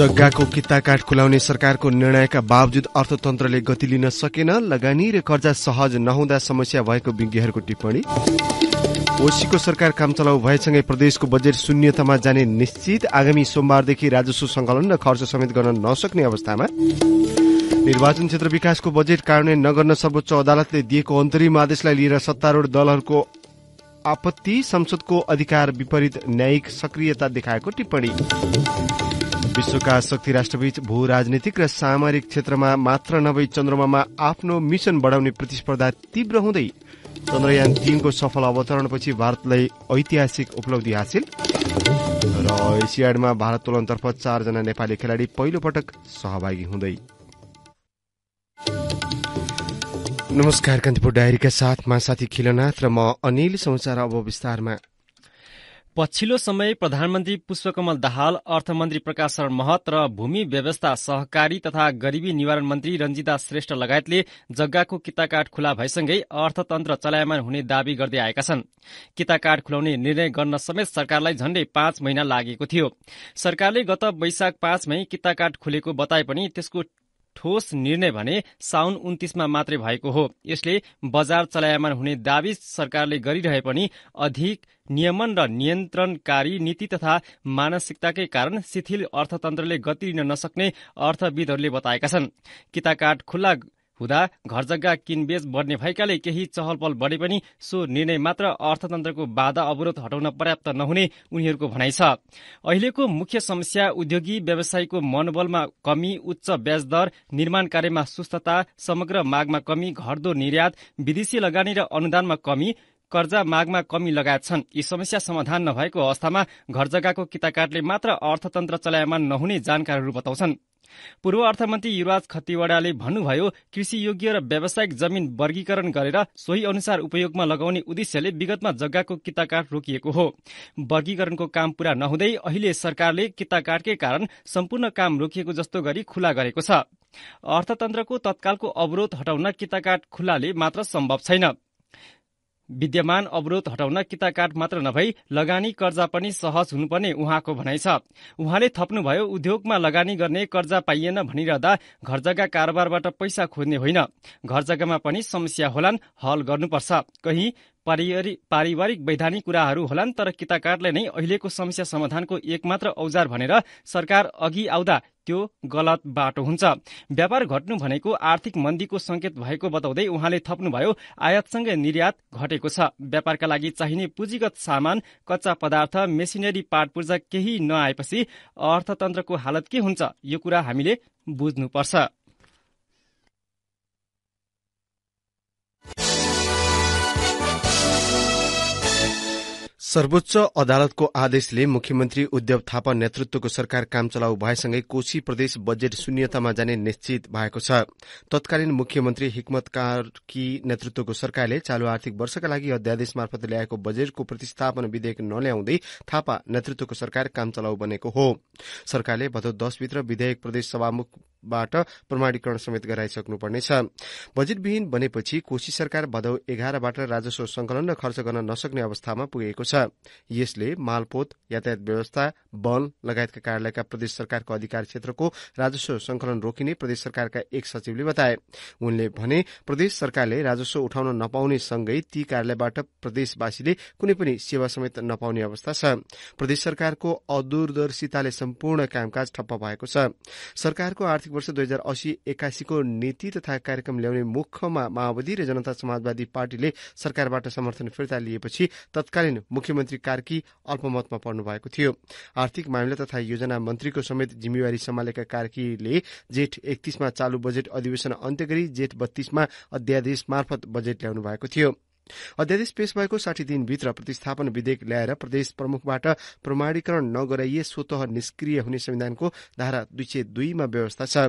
जग्गाको किताकाट खुलाउने सरकारको निर्णयका बावजुद अर्थतन्त्रले गति लिन सकेन लगानी र कर्जा सहज नहुँदा समस्या भएको विज्ञहरूको टिप्पणी ओसीको सरकार काम चलाउ भएसँगै प्रदेशको बजेट शून्यतामा जाने निश्चित आगामी सोमबारदेखि राजस्व संकलन र खर्च समेत गर्न नसक्ने अवस्थामा निर्वाचन क्षेत्र विकासको बजेट कार्यान्वयन नगर्न सर्वोच्च अदालतले दिएको अन्तरिम आदेशलाई लिएर सत्तारूढ़ दलहरूको आपत्ति संसदको अधिकार विपरीत न्यायिक सक्रियता देखाएको टिप्पणी विश्वका शक्ति राष्ट्रबीच भू राजनीतिक र सामरिक क्षेत्रमा मात्र नभई चन्द्रमामा आफ्नो मिशन बढाउने प्रतिस्पर्धा तीव्र हुँदै चन्द्रयान तीनको सफल अवतरणपछि भारतलाई ऐतिहासिक उपलब्धि हासिल र एसियाडमा भारोत्तोलनतर्फ चारजना नेपाली खेलाडी पहिलो पटक सहभागी हुँदै नमस्कार कान्तिपुर डायरीका साथमा साथी खिलनाथ र म अनिल समाचार अब विस्तारमा पछिल्लो समय प्रधानमन्त्री पुष्पकमल दाहाल अर्थमन्त्री प्रकाश शरण महत र भूमि व्यवस्था सहकारी तथा गरिबी निवारण मन्त्री रञ्जिता श्रेष्ठ लगायतले जग्गाको किताकाट खुला भएसँगै अर्थतन्त्र चलायमान हुने दावी गर्दै आएका छन् किताकाट खुलाउने निर्णय गर्न समेत सरकारलाई झण्डै पाँच महिना लागेको थियो सरकारले गत वैशाख पाँचमै किताकाट खुलेको बताए पनि त्यसको ठोस निर्णय भने साउन उन्तिसमा मात्रै भएको हो यसले बजार चलायमान हुने दावी सरकारले गरिरहे पनि अधिक नियमन र नियन्त्रणकारी नीति तथा मानसिकताकै कारण शिथिल अर्थतन्त्रले गति लिन नसक्ने अर्थविदहरूले बताएका छन् किताकाट खुल्ला हुँदा घर जग्गा किनबेच बढ्ने भएकाले केही चहलपहल बढे पनि सो निर्णय मात्र अर्थतन्त्रको बाधा अवरोध हटाउन पर्याप्त नहुने उनीहरूको भनाइ छ अहिलेको मुख्य समस्या उद्योगी व्यवसायको मनोबलमा कमी उच्च ब्याज दर निर्माण कार्यमा सुस्तता समग्र मागमा कमी घरदो निर्यात विदेशी लगानी र अनुदानमा कमी कर्जा मागमा कमी लगायत छन् यी समस्या समाधान नभएको अवस्थामा घर जग्गाको किताकाटले मात्र अर्थतन्त्र चलायमान नहुने जानकारहरू बताउँछन् पूर्व अर्थमन्त्री युवराज खतिवड़ाले भन्नुभयो कृषियोग्य र व्यावसायिक जमिन वर्गीकरण गरेर सोही अनुसार उपयोगमा लगाउने उद्देश्यले विगतमा जग्गाको किताकाट रोकिएको हो वर्गीकरणको काम पूरा नहुँदै अहिले सरकारले किताकाटकै कारण सम्पूर्ण काम रोकिएको जस्तो गरी खुला गरेको छ अर्थतन्त्रको तत्कालको अवरोध हटाउन किताकाट खुल्लाले मात्र सम्भव छैन विद्यमान अवरोध हटाउन किताकाट मात्र नभई लगानी कर्जा पनि सहज हुनुपर्ने उहाँको भनाइ छ उहाँले थप्नुभयो उद्योगमा लगानी गर्ने कर्जा पाइएन भनिरहँदा जग्गा कारोबारबाट पैसा खोज्ने होइन जग्गामा पनि समस्या होलान् हल गर्नुपर्छ कहीँ पारिवारिक वैधानिक कुराहरू होलान् तर किताकारले नै अहिलेको समस्या समाधानको एकमात्र औजार भनेर सरकार अघि आउँदा त्यो गलत बाटो हुन्छ व्यापार घट्नु भनेको आर्थिक मन्दीको संकेत भएको बताउँदै उहाँले थप्नुभयो आयातसँगै निर्यात घटेको छ व्यापारका लागि चाहिने पुँजीगत सामान कच्चा पदार्थ मेसिनरी पाटपूर्जा केही नआएपछि अर्थतन्त्रको हालत के हुन्छ यो कुरा हामीले बुझ्नुपर्छ सर्वोच्च अदालतको आदेशले मुख्यमन्त्री उद्धव थापा नेतृत्वको सरकार काम चलाउ भएसँगै कोशी प्रदेश बजेट शून्यतामा जाने निश्चित भएको छ तत्कालीन मुख्यमन्त्री हिक्मत कार्की नेतृत्वको सरकारले चालु आर्थिक वर्षका लागि अध्यादेश मार्फत ल्याएको बजेटको प्रतिस्थापन विधेयक नल्याउँदै थापा नेतृत्वको सरकार काम चलाउ बनेको हो सरकारले भदौ दशभित्र विधेयक प्रदेश सभामुख बाट प्रमाणीकरण समेत गराइसक्नुपर्नेछ बजेटविहीन बनेपछि कोशी सरकार भदौ एघारबाट राजस्व संकलन र खर्च गर्न नसक्ने अवस्थामा पुगेको छ यसले मालपोत यातायात व्यवस्था वन लगायतका कार्यालयका प्रदेश सरकारको अधिकार क्षेत्रको राजस्व संकलन रोकिने प्रदेश सरकारका एक सचिवले बताए उनले भने प्रदेश सरकारले राजस्व उठाउन नपाउने सँगै ती कार्यालयबाट प्रदेशवासीले कुनै पनि सेवा समेत नपाउने अवस्था छ प्रदेश सरकारको अदूरदर्शिताले सम्पूर्ण कामकाज ठप्प भएको छ सरकारको आर्थिक आर्थिक वर्ष दुई हजार असी एक्कासीको नीति तथा कार्यक्रम ल्याउने मुखमा माओवादी र जनता समाजवादी पार्टीले सरकारबाट समर्थन फिर्ता लिएपछि तत्कालीन मुख्यमन्त्री कार्की अल्पमतमा पर्नु भएको थियो आर्थिक मामिला तथा योजना मन्त्रीको समेत जिम्मेवारी सम्हालेका कार्कीले जेठ एकतीसमा चालू बजेट अधिवेशन अन्त्य गरी जेठ बत्तीसमा अध्यादेश मार्फत बजेट ल्याउनु भएको थियो अध्यादेश पेश भएको साठी दिनभित्र प्रतिस्थापन विधेयक ल्याएर प्रदेश प्रमुखबाट प्रमाणीकरण नगराइए स्वत निष्क्रिय हुने संविधानको धारा दुई सय दुईमा व्यवस्था छ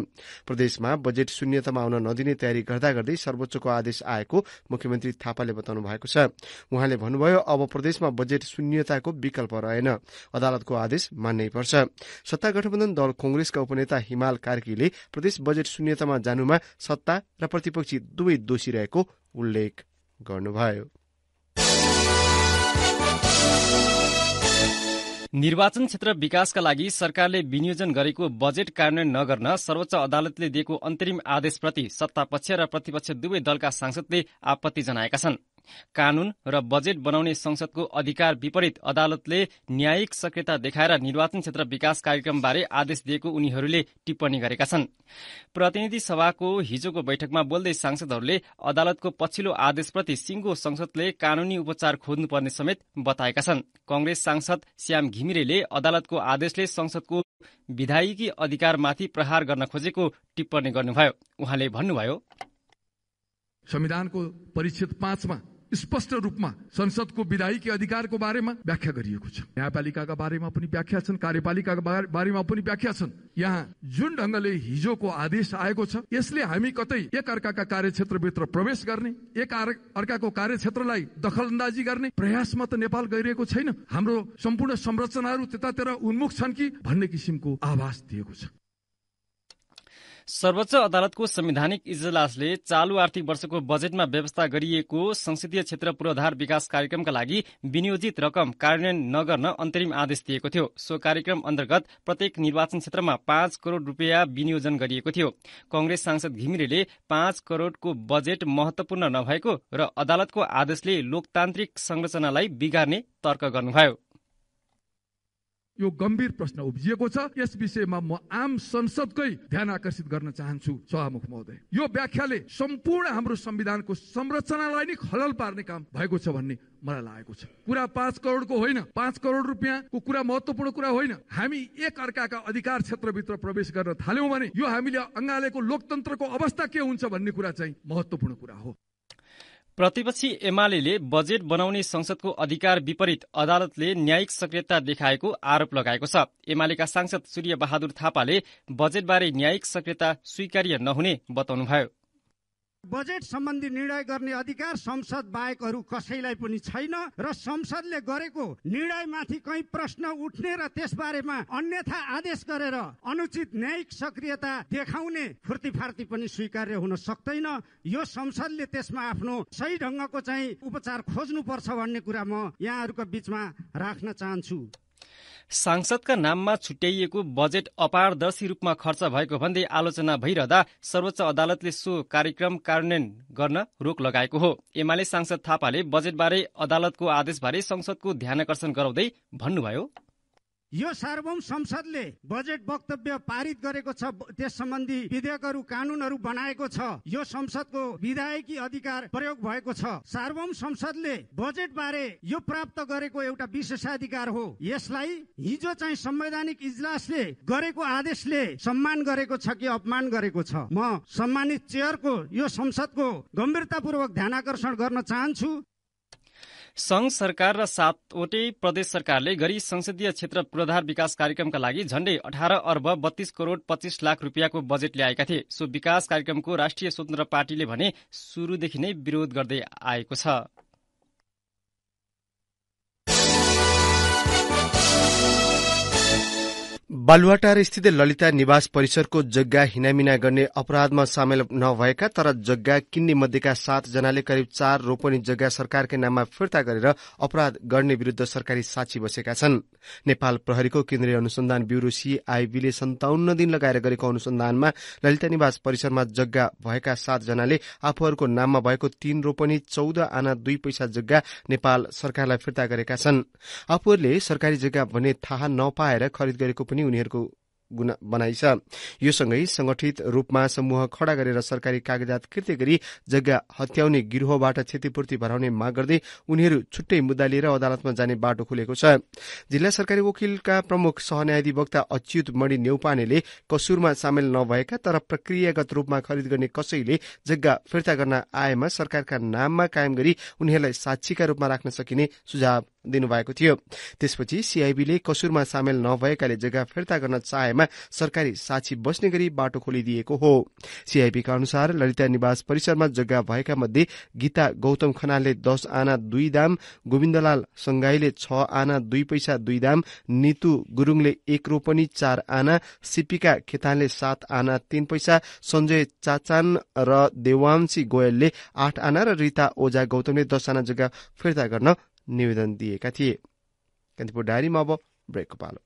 प्रदेशमा बजेट शून्यतामा आउन नदिने तयारी गर्दा गर्दै सर्वोच्चको आदेश आएको मुख्यमन्त्री थापाले बताउनु भएको छ उहाँले भन्नुभयो अब प्रदेशमा बजेट शून्यताको विकल्प रहेन अदालतको आदेश मान्नै पर्छ सत्ता गठबन्धन दल कंग्रेसका उपनेता हिमाल कार्कीले प्रदेश बजेट शून्यतामा जानुमा सत्ता र प्रतिपक्षी दुवै दोषी रहेको उल्लेख गर्नुभयो निर्वाचन क्षेत्र विकासका लागि सरकारले विनियोजन गरेको बजेट कार्यान्वयन नगर्न सर्वोच्च अदालतले दिएको अन्तरिम आदेशप्रति सत्तापक्ष र प्रतिपक्ष दुवै दलका सांसदले आपत्ति जनाएका छन् कानून र बजेट बनाउने संसदको अधिकार विपरीत अदालतले न्यायिक सक्रियता देखाएर निर्वाचन क्षेत्र विकास कार्यक्रमबारे आदेश दिएको उनीहरूले टिप्पणी गरेका छन् प्रतिनिधि सभाको हिजोको बैठकमा बोल्दै सांसदहरूले अदालतको पछिल्लो आदेशप्रति सिंगो संसदले कानूनी उपचार खोज्नुपर्ने समेत बताएका छन् कंग्रेस सांसद श्याम घिमिरेले अदालतको आदेशले संसदको विधायिकी अधिकारमाथि प्रहार गर्न खोजेको टिप्पणी गर्नुभयो उहाँले भन्नुभयो संविधानको परिच्छेद पाँचमा स्पष्ट रूपमा संसदको विधायीकी अधिकारको बारेमा व्याख्या गरिएको छ न्यायपालिकाका बारेमा पनि व्याख्या छन् कार्यपालिकाका बारेमा पनि व्याख्या छन् यहाँ जुन ढङ्गले हिजोको आदेश आएको छ यसले हामी कतै एक अर्काका कार्यक्षेत्रभित्र प्रवेश गर्ने एक अर्काको कार्यक्षेत्रलाई अन्दाजी गर्ने प्रयासमा त नेपाल गइरहेको छैन हाम्रो सम्पूर्ण संरचनाहरू त्यतातिर उन्मुख छन् कि भन्ने किसिमको आभास दिएको छ सर्वोच्च अदालतको संवैधानिक इजलासले चालू आर्थिक वर्षको बजेटमा व्यवस्था गरिएको संसदीय क्षेत्र पूर्वाधार विकास कार्यक्रमका लागि विनियोजित रकम कार्यान्वयन नगर्न अन्तरिम आदेश दिएको थियो सो कार्यक्रम अन्तर्गत प्रत्येक निर्वाचन क्षेत्रमा पाँच करोड़ रूपियाँ विनियोजन गरिएको थियो कंग्रेस सांसद घिमिरेले पाँच करोड़को बजेट महत्वपूर्ण नभएको र अदालतको आदेशले लोकतान्त्रिक संरचनालाई बिगार्ने तर्क गर्नुभयो यो गम्भीर प्रश्न उब्जिएको छ यस विषयमा म आम संसदकै ध्यान आकर्षित गर्न चाहन्छु सभामुख महोदय यो व्याख्याले सम्पूर्ण हाम्रो संविधानको संरचनालाई नै खलल पार्ने काम भएको छ भन्ने मलाई लागेको छ कुरा पाँच करोडको होइन पाँच करोड रुपियाँको कुरा महत्वपूर्ण कुरा होइन हामी एक अर्काका अधिकार क्षेत्रभित्र प्रवेश गर्न थाल्यौँ भने यो हामीले अँगालेको लोकतन्त्रको अवस्था के हुन्छ भन्ने कुरा चाहिँ महत्वपूर्ण कुरा हो प्रतिपक्षी एमाले बजेट बनाउने संसदको अधिकार विपरीत अदालतले न्यायिक सक्रियता देखाएको आरोप लगाएको छ एमालेका सांसद सूर्य बहादुर थापाले बजेटबारे न्यायिक सक्रियता स्वीकार्य नहुने बताउनुभयो बजेट सम्बन्धी निर्णय गर्ने अधिकार संसद बाहेक अरू कसैलाई पनि छैन र संसदले गरेको निर्णयमाथि कहीँ प्रश्न उठ्ने र त्यसबारेमा अन्यथा आदेश गरेर अनुचित न्यायिक सक्रियता देखाउने फुर्तीफार्ती पनि स्वीकार्य हुन सक्दैन यो संसदले त्यसमा आफ्नो सही ढङ्गको चाहिँ उपचार खोज्नुपर्छ भन्ने कुरा म यहाँहरूको बिचमा राख्न चाहन्छु सांसदका नाममा छुट्याइएको बजेट अपारदर्शी रूपमा खर्च भएको भन्दै आलोचना भइरहँदा सर्वोच्च अदालतले सो कार्यक्रम कार्यान्वयन गर्न रोक लगाएको हो एमाले सांसद थापाले बजेटबारे अदालतको आदेशबारे संसदको ध्यानकर्षण गराउँदै भन्नुभयो यो सार्वभौम संसदले बजेट वक्तव्य पारित गरेको छ त्यस सम्बन्धी विधेयकहरू कानूनहरू बनाएको छ यो संसदको विधायकी अधिकार प्रयोग भएको छ सार्वभौम संसदले बजेट बारे यो प्राप्त गरेको एउटा विशेषाधिकार हो यसलाई हिजो चाहिँ संवैधानिक इजलासले गरेको आदेशले सम्मान गरेको छ कि अपमान गरेको छ म सम्मानित चेयरको यो संसदको गम्भीरतापूर्वक ध्यान आकर्षण गर्न चाहन्छु संघ सरकार र सातवटै प्रदेश सरकारले गरी संसदीय क्षेत्र पूर्वाधार विकास कार्यक्रमका लागि झण्डै अठार अर्ब बत्तीस करोड़ पच्चिस लाख रुपियाँको बजेट ल्याएका थिए सो विकास कार्यक्रमको राष्ट्रिय स्वतन्त्र पार्टीले भने सुरुदेखि नै विरोध गर्दै आएको छ बालुवाटार स्थित ललिता निवास परिसरको जग्गा हिनामिना गर्ने अपराधमा सामेल नभएका तर जग्गा किन्ने मध्येका सातजनाले करिब चार रोपनी जग्गा सरकारकै नाममा फिर्ता गरेर अपराध गर्ने विरूद्ध सरकारी साक्षी बसेका छन् नेपाल प्रहरीको केन्द्रीय अनुसन्धान ब्यूरो सीआईबीले सन्ताउन्न दिन लगाएर गरेको अनुसन्धानमा ललिता निवास परिसरमा जग्गा भएका सातजनाले आफूहरूको नाममा भएको तीन रोपनी चौध आना दुई पैसा जग्गा नेपाल सरकारलाई फिर्ता गरेका छन् आफूहरूले सरकारी जग्गा भन्ने थाहा नपाएर खरिद गरेको पनि पनि उनीहरूको बनाइ छ यो सँगै संगठित रूपमा समूह खड़ा गरेर सरकारी कागजात कृत्य गरी जग्गा हत्याउने गिरोहबाट क्षतिपूर्ति भराउने माग गर्दै उनीहरू छुट्टै मुद्दा लिएर अदालतमा जाने बाटो खुलेको छ जिल्ला सरकारी वकिलका प्रमुख सहन्यायाधिवक्ता अच्युत मणि नेौपानेले कसुरमा सामेल नभएका तर प्रक्रियागत रूपमा खरिद गर्ने कसैले जग्गा फिर्ता गर्न आएमा सरकारका नाममा कायम गरी उनीहरूलाई साक्षीका रूपमा राख्न सकिने सुझाव दिनुभएको थियो त्यसपछि सीआईबीले कसुरमा सामेल नभएकाले जग्गा फिर्ता गर्न चाहेमा सरकारी साक्षी बस्ने गरी बाटो खोलिदिएको हो सीआईपीका अनुसार ललिता निवास परिसरमा जग्गा भएका मध्ये गीता गौतम खनालले दश आना दुई दाम गोविन्दलाल सङ्घाईले छ आना दुई पैसा दुई दाम नितु गुरूङले एक रोपनी चार आना सिपिका खेतानले सात आना तीन पैसा सञ्जय चाचान र देवांशी गोयलले आठ आना र रिता ओझा गौतमले दश आना जग्गा फिर्ता गर्न निवेदन दिएका थिए कान्तिपुर डायरीमा अब ब्रेकको पालो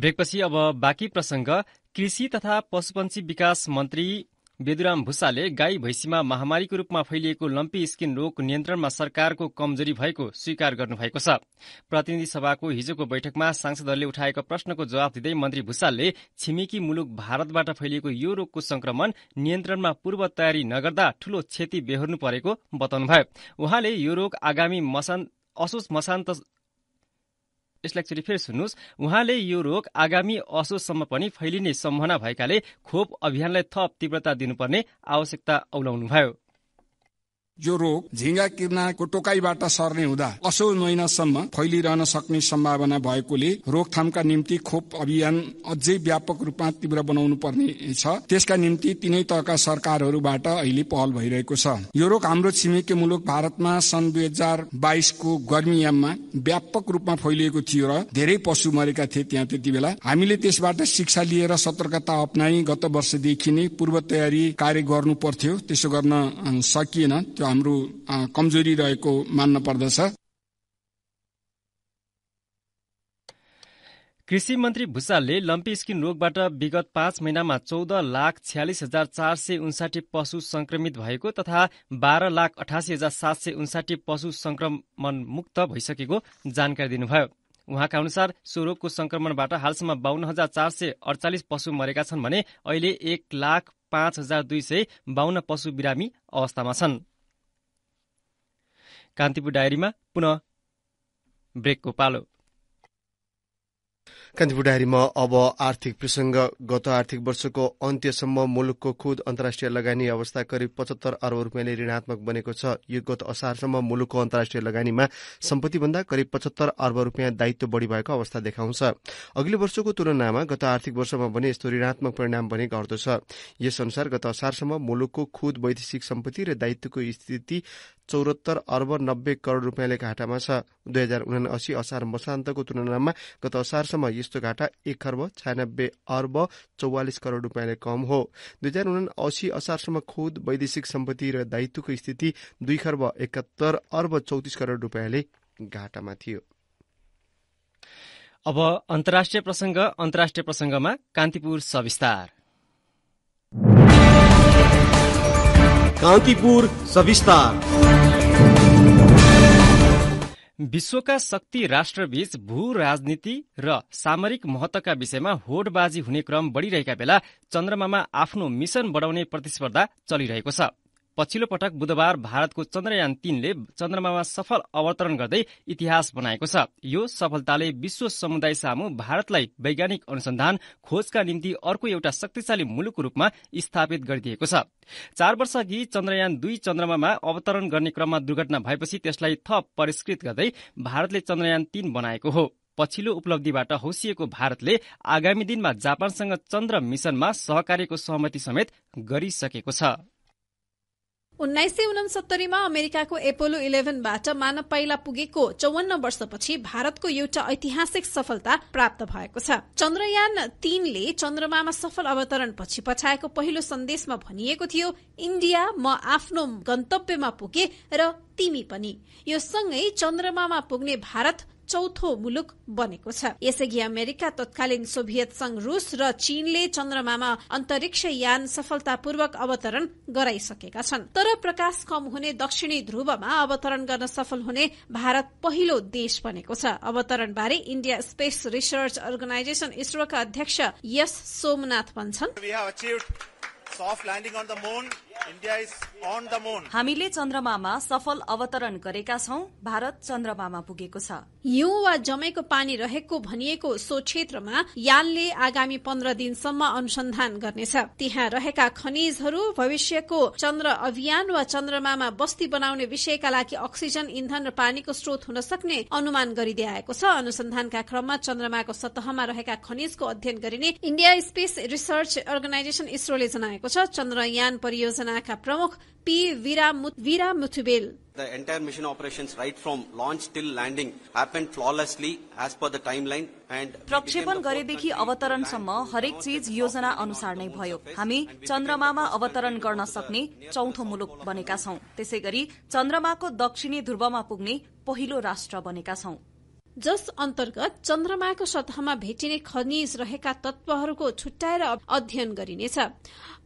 ब्रेकपछि अब बाँकी प्रसङ्ग कृषि तथा पशुपन्छी विकास मन्त्री बेदुराम भूषाले गाई भैँसीमा महामारीको रूपमा फैलिएको लम्पी स्किन रोग नियन्त्रणमा सरकारको कमजोरी भएको स्वीकार गर्नुभएको छ प्रतिनिधि सभाको हिजोको बैठकमा सांसदहरूले उठाएको प्रश्नको जवाब दिँदै मन्त्री भूषालले छिमेकी मुलुक भारतबाट फैलिएको यो रोगको संक्रमण नियन्त्रणमा पूर्व तयारी नगर्दा ठूलो क्षति बेहोर्नु परेको बताउनुभयो उहाँले यो रोग आगामी मसान असोज मसान्त यसलाई एकचोटि फेरि सुन्नुहोस् उहाँले यो रोग आगामी असोजसम्म पनि फैलिने सम्भावना भएकाले खोप अभियानलाई थप तीव्रता दिनुपर्ने आवश्यकता औलाउनुभयो यो रोग झिङ्गा किर्नाको टोकाईबाट सर्ने हुँदा असो महिनासम्म फैलिरहन सक्ने सम्भावना भएकोले रोकथामका निम्ति खोप अभियान अझै व्यापक रूपमा तीव्र बनाउनु पर्ने छ त्यसका निम्ति तिनै तहका सरकारहरूबाट अहिले पहल भइरहेको छ यो रोग हाम्रो छिमेकी मुलुक भारतमा सन् दुई हजार बाइसको गर्मीयाममा व्यापक रूपमा फैलिएको थियो र धेरै पशु मरेका थिए त्यहाँ त्यति बेला हामीले त्यसबाट शिक्षा लिएर सतर्कता अप्नाई गत वर्षदेखि नै पूर्व तयारी कार्य गर्नु पर्थ्यो त्यसो गर्न सकिएन हाम्रो कमजोरी रहेको मान्न पर्दछ कृषि मन्त्री भूषालले लम्पी स्किन रोगबाट विगत पाँच महिनामा चौध लाख छ्यालिस हजार चार सय उन्साठी पशु संक्रमित भएको तथा बाह्र लाख अठासी हजार सात सय उन्साठी पशु संक्रमण मुक्त भइसकेको जानकारी दिनुभयो उहाँका अनुसार सो रोगको संक्रमणबाट हालसम्म बाहन्न हजार चार सय अडचालिस पशु मरेका छन् भने अहिले एक लाख पाँच हजार दुई सय बाहन्न पशु बिरामी अवस्थामा छन् कान्तिपुर डायरीमा पुनः ब्रेकको पालो कान्तिपुर अब आर्थिक प्रसंग गत आर्थिक वर्षको अन्त्यसम्म मुलुकको खुद अन्तर्राष्ट्रिय लगानी अवस्था करिब पचहत्तर अर्ब रूपियाँले ऋणात्मक बनेको छ यो गत असारसम्म मुलुकको अन्तर्राष्ट्रिय लगानीमा सम्पत्तिभन्दा करिब पचहत्तर अर्ब रूपियाँ दायित्व बढ़ी भएको अवस्था देखाउँछ अघिल्लो वर्षको तुलनामा गत आर्थिक वर्षमा भने यस्तो ऋणात्मक परिणाम भने यस अनुसार गत असारसम्म मुलुकको खुद वैदेशिक सम्पत्ति र दायित्वको स्थिति चौरात्तर अर्ब नब्बे करोड़ रूपियाँले घाटामा छ दुई हजार उनासी असार मसान्तको तुलनामा गत असारसम्म त्यस्तो घाटा एक खर्ब छयानब्बे अर्ब चौवालिस करोड़ रूपियाँले कम हो दुई हजार उना असारसम्म खुद वैदेशिक सम्पत्ति र दायित्वको स्थिति दुई खर्ब एकात्तर अर्ब चौतिस करोड़ रूपियाँले घाटामा थियो अब अन्तर्राष्ट्रिय प्रसंग अन्तर्राष्ट्रिय प्रसंगमा कान्तिपुर सविस्तार कान्तिपुर सविस्तार विश्वका शक्ति राष्ट्रबीच भू राजनीति र सामरिक महत्वका विषयमा होडबाजी हुने क्रम बढ़िरहेका बेला चन्द्रमामा आफ्नो मिशन बढाउने प्रतिस्पर्धा चलिरहेको छ पछिल्लो पटक बुधबार भारतको चन्द्रयान तीनले चन्द्रमामा सफल अवतरण गर्दै इतिहास बनाएको छ यो सफलताले विश्व समुदाय सामु भारतलाई वैज्ञानिक अनुसन्धान खोजका निम्ति अर्को एउटा शक्तिशाली मुलुकको रूपमा स्थापित गरिदिएको छ चार वर्ष अघि चन्द्रयान दुई चन्द्रमामा अवतरण गर्ने क्रममा दुर्घटना भएपछि त्यसलाई थप परिष्कृत गर्दै भारतले चन्द्रयान तीन बनाएको हो पछिल्लो उपलब्धिबाट हौसिएको भारतले आगामी दिनमा जापानसँग चन्द्र मिशनमा सहकार्यको सहमति समेत गरिसकेको छ उन्नाइस सय उनसत्तरीमा अमेरिकाको एपोलो इलेभेनबाट मानव पाइला पुगेको चौवन्न वर्षपछि भारतको एउटा ऐतिहासिक सफलता प्राप्त भएको छ चन्द्रयान तीनले चन्द्रमामा सफल अवतरण पछि पठाएको पहिलो सन्देशमा भनिएको थियो इण्डिया म आफ्नो गन्तव्यमा पुगे र तिमी पनि यो सँगै चन्द्रमामा पुग्ने भारत चौथो मुलुक बनेको छ यसअघि अमेरिका तत्कालीन सोभियत संघ रूस र चीनले चन्द्रमामा अन्तरिक्ष यान सफलतापूर्वक अवतरण गराइसकेका छन् तर प्रकाश कम हुने दक्षिणी ध्रुवमा अवतरण गर्न सफल हुने भारत पहिलो देश बनेको छ अवतरण बारे इण्डिया स्पेस रिसर्च अर्गनाइजेशन इसरोका अध्यक्ष यस सोमनाथ भन्छन् हामीले चन्द्रमामा सफल अवतरण गरेका छौं भारत चन्द्रमामा पुगेको छ हिउँ वा जमेको पानी रहेको भनिएको सो क्षेत्रमा यानले आगामी पन्ध्र दिनसम्म अनुसन्धान गर्नेछ त्यहाँ रहेका खनिजहरू भविष्यको चन्द्र अभियान वा चन्द्रमामा बस्ती बनाउने विषयका लागि अक्सिजन इन्धन र पानीको स्रोत हुन सक्ने अनुमान गरिदिएको छ अनुसन्धानका क्रममा चन्द्रमाको सतहमा रहेका खनिजको अध्ययन गरिने इण्डिया स्पेस रिसर्च अर्गनाइजेसन इसरोले जनाएको छ चन्द्रयान परियोजना संस्थानका प्रमुख P Veera Muthuvel The entire mission operations right from launch till landing happened flawlessly as per the timeline and प्रक्षेपण गरेदेखि अवतरणसम्म हरेक चीज योजना अनुसार नै भयो हामी चन्द्रमामा अवतरण गर्न सक्ने चौथो मुलुक बनेका छौं त्यसै गरी चन्द्रमाको दक्षिणी ध्रुवमा पुग्ने पहिलो राष्ट्र बनेका छौं जस अन्तर्गत चन्द्रमाको सतहमा भेटिने खनिज रहेका तत्वहरूको छुट्याएर अध्ययन गरिनेछ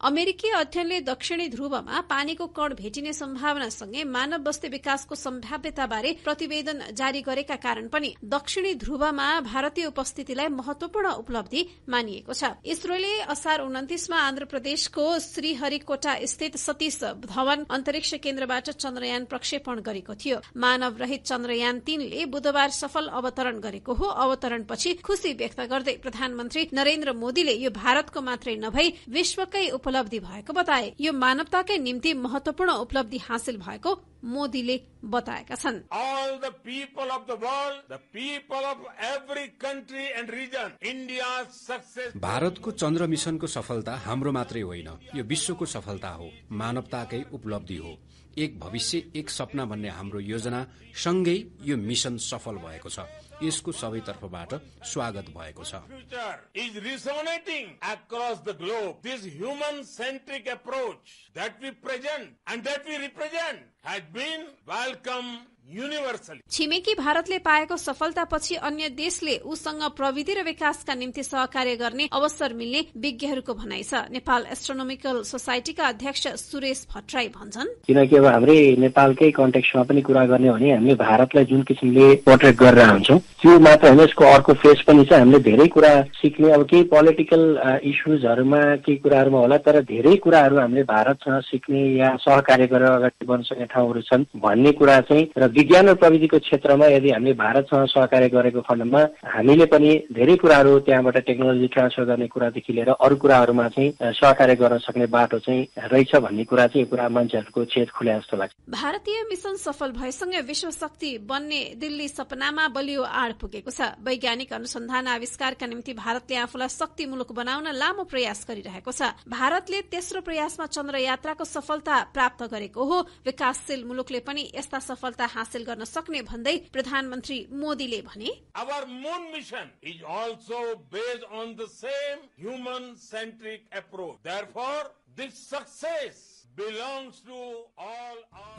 अमेरिकी अध्ययनले दक्षिणी ध्रुवमा पानीको कण भेटिने सम्भावनासँगै मानव बस्ती विकासको सम्भाव्यताबारे प्रतिवेदन जारी गरेका कारण पनि दक्षिणी ध्रुवमा भारतीय उपस्थितिलाई महत्वपूर्ण उपलब्धि मानिएको छ इसरोले असार उन्तिसमा आन्ध्र प्रदेशको श्रीहरिकोटा स्थित सतीश धवन अन्तरिक्ष केन्द्रबाट चन्द्रयान प्रक्षेपण गरेको थियो मानव रहित चन्द्रयान तीनले बुधबार सफल अवतरण गरेको हो अवतरणपछि खुशी व्यक्त गर्दै प्रधानमन्त्री नरेन्द्र मोदीले यो भारतको मात्रै नभई विश्वकै उप उपलब्धि भएको बताए यो मानवताकै निम्ति महत्वपूर्ण उपलब्धि हासिल भएको मोदीले बताएका छन् all the people of the world the people of every country and region India success भारतको चन्द्र मिसनको सफलता हाम्रो मात्रै होइन यो विश्वको सफलता हो मानवताकै उपलब्धि हो एक भविष्य एक सपना भन्ने हाम्रो योजना सँगै यो मिशन सफल भएको छ यसको तर्फबाट स्वागत भएको छ is resonating across the globe this human centric approach that we present and that we represent has welcome छिमेकी भारतले पाएको सफलतापछि अन्य देशले उसँग प्रविधि र विकासका निम्ति सहकार्य गर्ने अवसर मिल्ने विज्ञहरूको भनाइ छ नेपाल एस्ट्रोनोमिकल सोसाइटीका अध्यक्ष सुरेश भट्टराई भन्छन् किनकि अब हाम्रै नेपालकै कन्टेक्समा पनि कुरा गर्ने हो भने हामीले भारतलाई जुन किसिमले पोर्ट्रेट गरेर हुन्छौँ त्यो मात्र होइन यसको अर्को फेस पनि छ हामीले धेरै कुरा सिक्ने अब केही पोलिटिकल इस्युजहरूमा केही कुराहरूमा होला तर धेरै कुराहरू हामीले भारतसँग सिक्ने या सहकार्य गरेर अगाडि बढ्न सक्ने ठाउँहरू छन् भन्ने कुरा चाहिँ विज्ञान र प्रविधिको क्षेत्रमा यदि हामीले भारतसँग सहकार्य गरेको खण्डमा हामीले पनि धेरै कुराहरू त्यहाँबाट टेक्नोलोजी ट्रान्सफर गर्ने कुरादेखि लिएर अरू कुराहरूमा चाहिँ सहकार्य गर्न सक्ने बाटो चाहिँ रहेछ भन्ने कुरा चाहिँ कुरा मान्छेहरूको छेद खुले जस्तो लाग्छ भारतीय मिसन सफल भएसँगै विश्व शक्ति बन्ने दिल्ली सपनामा बलियो आड़ पुगेको छ वैज्ञानिक अनुसन्धान आविष्कारका निम्ति भारतले आफूलाई शक्ति मुलुक बनाउन लामो प्रयास गरिरहेको छ भारतले तेस्रो प्रयासमा चन्द्र यात्राको सफलता प्राप्त गरेको हो विकासशील मुलुकले पनि यस्ता सफलता हासिल गर्न सक्ने भन्दै प्रधानमन्त्री मोदीले भने our moon mission is also based on the same human centric approach therefore this success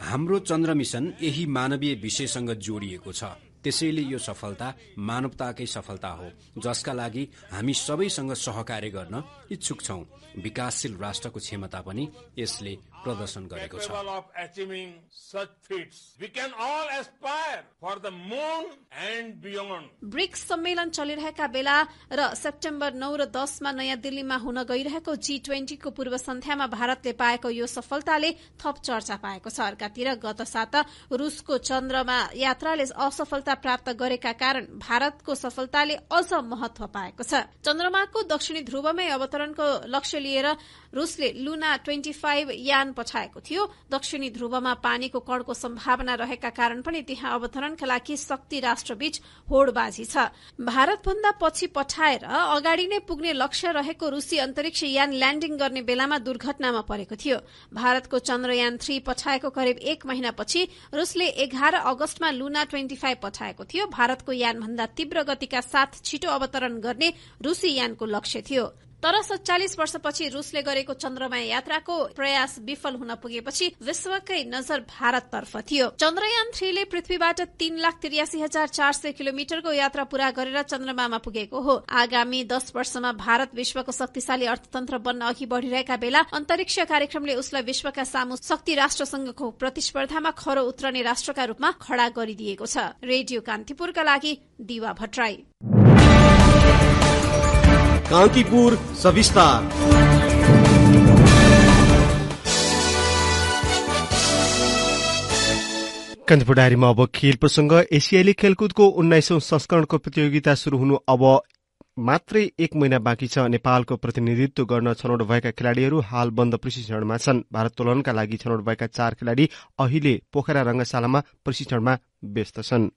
हाम्रो चन्द्र मिशन यही मानवीय विषयसँग जोडिएको छ त्यसैले यो सफलता मानवताकै सफलता हो जसका लागि हामी सबैसँग सहकार्य गर्न इच्छुक छौं विकासशील राष्ट्रको क्षमता पनि यसले प्रदर्शन गरेको छ ब्रिक्स सम्मेलन चलिरहेका बेला र सेप्टेम्बर नौ र दसमा नयाँ दिल्लीमा हुन गइरहेको जी ट्वेन्टीको पूर्व संध्यामा भारतले पाएको यो सफलताले थप चर्चा पाएको छ अर्कातिर गत साता रूसको चन्द्रमा यात्राले असफलता प्राप्त गरेका कारण भारतको सफलताले अझ महत्व पाएको छ चन्द्रमाको दक्षिणी ध्रुवमै अवतरणको लक्ष्य लिएर रूसले लुना ट्वेन्टी फाइभ यान पठाएको थियो दक्षिणी ध्रुवमा पानीको कणको सम्भावना रहेका कारण पनि त्यहाँ अवतरणका लागि शक्ति राष्ट्रबीच होडबाजी छ भारतभन्दा पछि पठाएर अगाडि नै पुग्ने लक्ष्य रहेको रूसी अन्तरिक्ष यान ल्याण्डिङ गर्ने बेलामा दुर्घटनामा परेको थियो भारतको चन्द्रयान थ्री पठाएको करिब एक महिनापछि रूसले एघार अगस्तमा लुना ट्वेन्टी फाइभ पठाएको थियो भारतको यानभन्दा तीव्र गतिका साथ छिटो अवतरण गर्ने रूसी यानको लक्ष्य थियो तर सत्तालिस वर्षपछि रूसले गरेको चन्द्रमा यात्राको प्रयास विफल हुन पुगेपछि विश्वकै नजर भारततर्फ थियो चन्द्रयान थ्रीले पृथ्वीबाट तीन लाख त्रियासी हजार चार सय किलोमिटरको यात्रा पूरा गरेर चन्द्रमामा पुगेको हो आगामी दस वर्षमा भारत विश्वको शक्तिशाली अर्थतन्त्र बन्न अघि बढ़िरहेका बेला अन्तरिक्ष कार्यक्रमले उसलाई विश्वका सामु शक्ति राष्ट्रसंघको प्रतिस्पर्धामा खरो उत्रने राष्ट्रका रूपमा खड़ा गरिदिएको छ रेडियो कान्तिपुरका लागि दिवा भट्टराई कान्तिपुर सविस्तार कान्तिपुर डायरीमा अब खेल प्रसङ्ग एसियाली खेलकुदको उन्नाइसौं संस्करणको प्रतियोगिता शुरू हुनु अब मात्रै एक महिना बाँकी छ नेपालको प्रतिनिधित्व गर्न छनौट भएका खेलाड़ीहरू हाल बन्द प्रशिक्षणमा छन् भारतोलनका लागि छनौट भएका चार खेलाड़ी अहिले पोखरा रंगशालामा प्रशिक्षणमा व्यस्त छनृ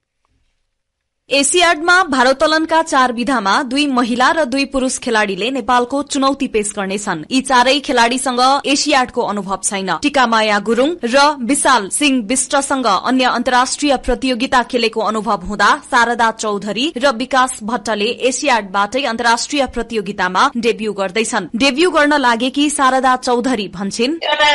एसियाडमा भारोत्तोलनका चार विधामा दुई महिला र दुई पुरूष खेलाड़ीले नेपालको चुनौती पेश गर्नेछन् यी चारै खेलाड़ीसँग एसियाडको अनुभव छैन टिकामाया गुरूङ र विशाल सिंह विष्टसँग अन्य अन्तर्राष्ट्रिय प्रतियोगिता खेलेको अनुभव हुँदा शारदा चौधरी र विकास भट्टले एसियाडबाटै अन्तर्राष्ट्रिय प्रतियोगितामा डेब्यू गर्दैछन् डेब्यू गर्न लागेकी शारदा चौधरी भन्छन् एउटा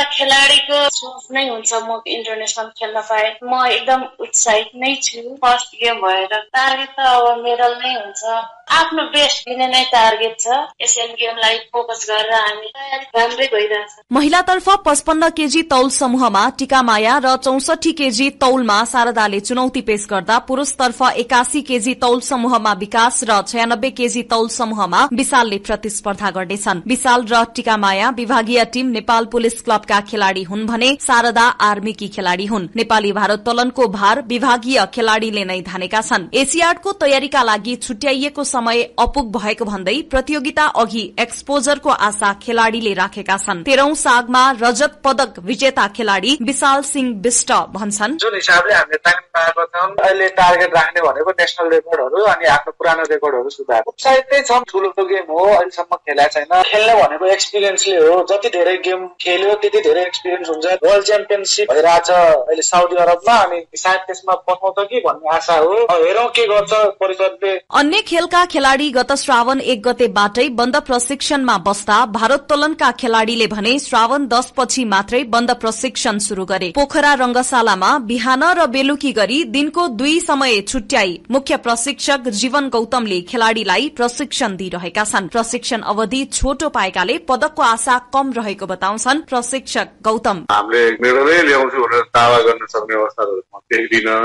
इन्टरनेसनल खेल्न पाए म एकदम उत्साहित नै छु फर्स्ट गेम भएर टार्गेट त अब मेडल नै हुन्छ आफ्नो बेस्ट दिने नै टार्गेट छ एसियन गेमलाई फोकस गरेर हामी राम्रै भइरहेछ महिलातर्फ पचपन्न केजी तौल समूहमा टिकामाया र चौसठी केजी तौलमा शारदाले चुनौती पेश गर्दा पुरूषतर्फ एकासी केजी तौल समूहमा विकास र छयानब्बे केजी तौल समूहमा विशालले प्रतिस्पर्धा गर्नेछन् विशाल र टिकामाया विभागीय टीम नेपाल पुलिस क्लबका खेलाड़ी हुन् भने शारदा आर्मीकी खेलाड़ी हुन् नेपाली भारोत्तोलनको भार विभागीय खेलाड़ीले नै धानेका छन् एसियाडको तयारीका लागि छुट्याइएको समय अपुग भएको भन्दै प्रतियोगिता अघि एक्सपोजरको आशा खेलाड़ीले राखेका छन् तेह्रौं सागमा रजत पदक विजेता खेलाड़ी विशाल सिंह विष्ट भन्छन् जुन हिसाबले हामीले टाइम पाएको छौँ अहिले टार्गेट राख्ने भनेको नेसनल रेकर्डहरू अनि आफ्नो पुरानो रेकर्डहरू सुधार उत्साहित नै छौँ ठुलो गेम हो अहिलेसम्म खेला छैन खेल्ने भनेको एक्सपिरियन्सले हो जति धेरै गेम खेल्यो त्यति धेरै एक्सपिरियन्स हुन्छ वर्ल्ड च्याम्पियनसिप भइरहेछ अहिले साउदी अरबमा अनि सायद त्यसमा पठाउँछ कि भन्ने आशा हो हेरौँ के के गर्छ परिषदले अन्य खेलका खेलाडी गत श्रावण एक गतेबाटै बन्द प्रशिक्षणमा बस्दा भारोत्तोलनका खेलाडीले भने श्रावण दस पछि मात्रै बन्द प्रशिक्षण शुरू गरे पोखरा रंगशालामा बिहान र बेलुकी गरी दिनको दुई समय छुट्याई मुख्य प्रशिक्षक जीवन गौतमले खेलाड़ीलाई प्रशिक्षण दिइरहेका छन् प्रशिक्षण अवधि छोटो पाएकाले पदकको आशा कम रहेको बताउँछन् प्रशिक्षक गौतम हामीले ल्याउँछु भनेर दावा गर्न सक्ने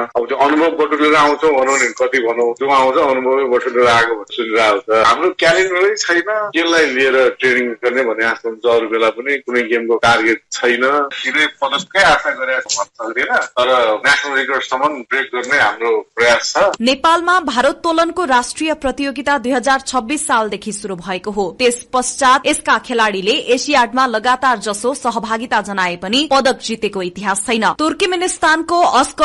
अनुभव बटुलेर नि कति भनौँ दुमाउँछ अनुभव वसुलेर आएको सुनिरहेको छ हाम्रो क्यालेन्डरै छैन यसलाई लिएर ट्रेनिङ गर्ने भने आशा हुन्छ अरू बेला पनि कुनै गेमको टार्गेट छैन सिधै पदकै आशा गरेर सक्दैन तर नेसनल रेकर्डसम्म ब्रेक गर्ने हाम्रो प्रयास छ नेपालमा भारोत्तोलनको राष्ट्रिय प्रतियोगिता दुई हजार छब्बीस सालदेखि शुरू भएको हो त्यस पश्चात यसका खेलाड़ीले एसियाडमा लगातार जसो सहभागिता जनाए पनि पदक जितेको इतिहास छैन तुर्किमेनिस्तानको अस्क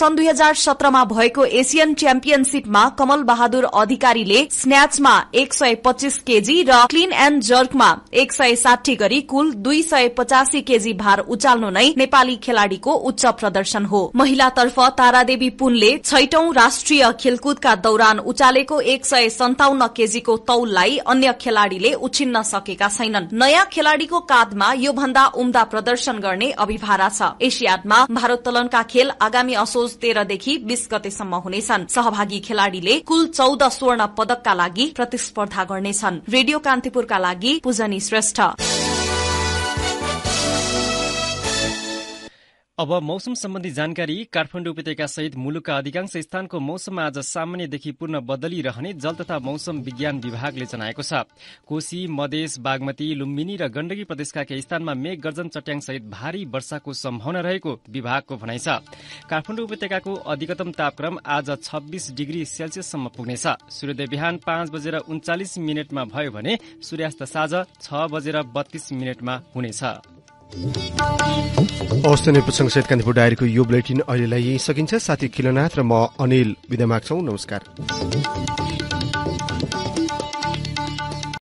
सन् दुई हजार सत्रमा भएको एसियन च्याम्पियनशीपमा कमल बहादुर अधिकारीले स्न्याचमा एक सय पच्चीस केजी र क्लिन एण्ड जर्कमा एक सय साठी गरी कुल दुई सय पचासी केजी भार उचाल्नु नै नेपाली खेलाड़ीको उच्च प्रदर्शन हो महिलातर्फ तारादेवी पुनले छैटौं राष्ट्रिय खेलकुदका दौरान उचालेको एक सय सन्ताउन्न केजीको तौललाई अन्य खेलाड़ीले उछिन्न सकेका छैनन् नयाँ खेलाड़ीको काँधमा योभन्दा उम्दा प्रदर्शन गर्ने अभिभारा छ एसियाडमा भारोत्तोलनका खेल आगामी असोज तेह्रदेखि बीस गतेसम्म हुनेछन् सहभागी खेलाड़ीले कुल चौध स्वर्ण पदकका लागि प्रतिस्पर्धा गर्नेछन् रेडियो कान्तिपुरका लागि पूजनी श्रेष्ठ अब मौसम सम्बन्धी जानकारी काठमाडौँ उपत्यका सहित मुलुकका अधिकांश स्थानको मौसम आज सामान्यदेखि पूर्ण बदली रहने जल तथा मौसम विज्ञान विभागले जनाएको छ कोशी मधेस बागमती लुम्बिनी र गण्डकी प्रदेशका केही स्थानमा मेघ गर्जन चट्याङ सहित भारी वर्षाको सम्भावना रहेको विभागको भनाइ छ काठमाडौँ उपत्यकाको अधिकतम तापक्रम आज छब्बीस डिग्री सेल्सियससम्म पुग्नेछ सूर्योदय बिहान पाँच बजेर उन्चालिस मिनटमा भयो भने सूर्यास्त साँझ छ बजेर बत्तीस मिनटमा हुनेछ हवस् नेपालसँग सहित कान्तिपुर डायरीको यो बुलेटिन अहिलेलाई यहीँ सकिन्छ साथी खिलनाथ र म अनिल विदा माग्छौ नमस्कार